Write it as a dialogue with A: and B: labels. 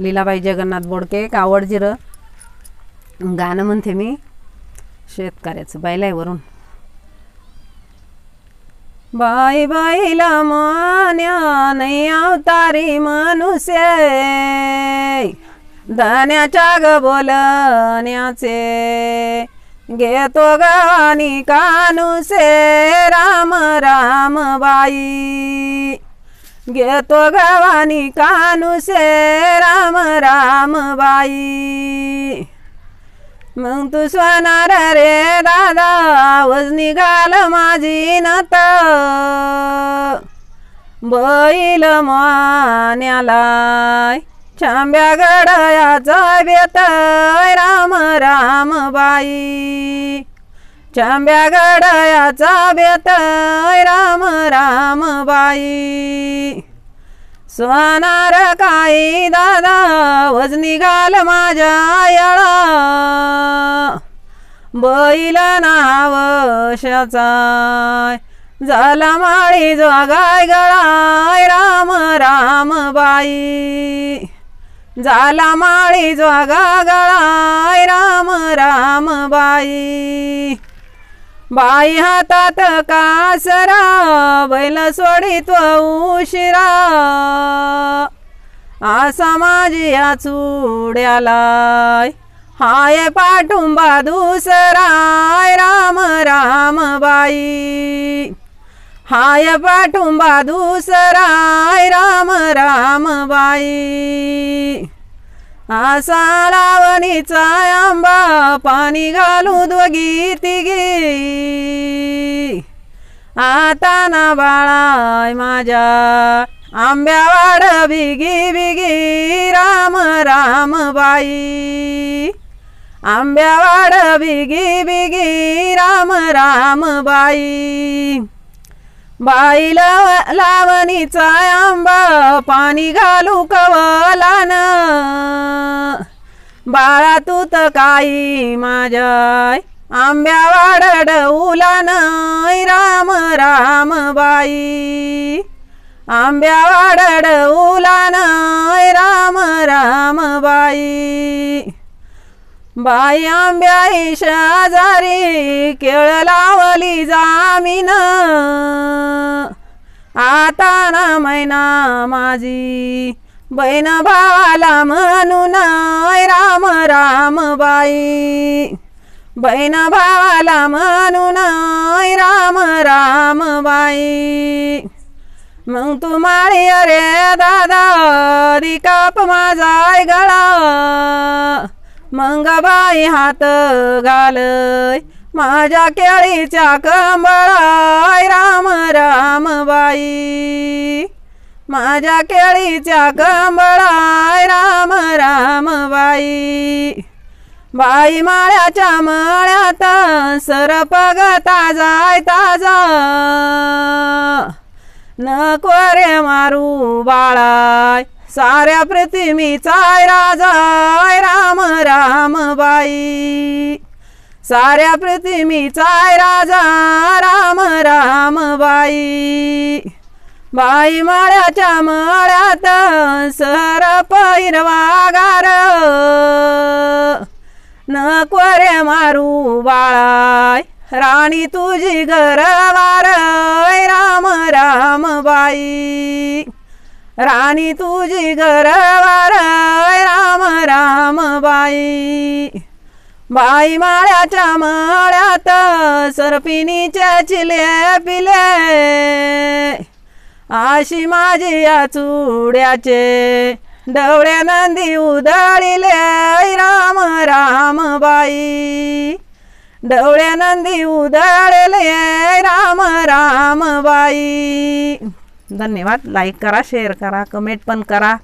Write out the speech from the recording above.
A: लीलाबाई जगन्नाथ बोडके एक जिरं गाणं म्हणते मी शेतकऱ्याचं बायलायवरून बाई बाईला मान्या नाही अवतारी मनुष्य दाण्याच्या ग बोलण्याचे घेतो गाणी कानुसे राम राम बाई घेतो गवानी कानुसे राम राम बाई मग तू सोनार रे दादा आवाज निघाल माझी नत बैल मान्याला छांब्या गडयाचा बेत राम राम बाई चांब्या गडयाचा बेतय राम राम बाई सोनार काही दादा वज निघाल माझ्या याळा बैल नाव झाला माळी जोगाय गळाय राम राम बाई झाला माळी जोगा गळा राम राम बाई बाई हातात कासरा बैल सोडित्व उशिरा आसा माझी या चुड्यालाय हाय पाठुंबा दुसराय राम राम बाई हाय पाठुंबा दुसराय राम राम बाई असा लावणीचा आंबा पाणी घालू दोघी तिघी आता ना बाळाय माझ्या वाड बिगी बिगी राम राम बाई वाड बिगी बिगी राम राम बाई बाई लावणीचा आंबा पाणी घालू कवलानं बाळा तू तर काही माझ्या आंब्या वाडड उलान राम राम बाई आंब्या वाडड उलान राम राम बाई बाई आंब्या शेजारी केळ लावली जामीन आता ना मैना माझी बैन भावाला म्हणून राम राम बाई बैन भावाला राम राम बाई मग तू माळी अरे दादा काप माझाय गळा मंग बाई हात घालय माझ्या केळीच्या कंबळाय राम राम बाई माझ्या केळीच्या कंबळाय राम राम बाई बाई माळ्याच्या मळ्यात सरपगता जाय ताजा नको रे मारू बाळाय साऱ्या पृथ्वीचाय राजाय राम राम बाई साऱ्या पृथ्वीचाय राजा राम राम बाई बाई माळ्याच्या माळ्यात सर नको रे मारू बाळाय राणी तुझी घरवार राम राम बाई राणी तुझी घरवार राम राम बाई बाई माळ्याच्या माळ्यात सरपिणीच्या चिले पिले आशी माझी या चुड्याचे डवळ्या नंदी उधळिले राम राम बाई डवळ्या नंदी उधळले राम राम बाई धन्यवाद लाईक करा शेअर करा कमेंट पण करा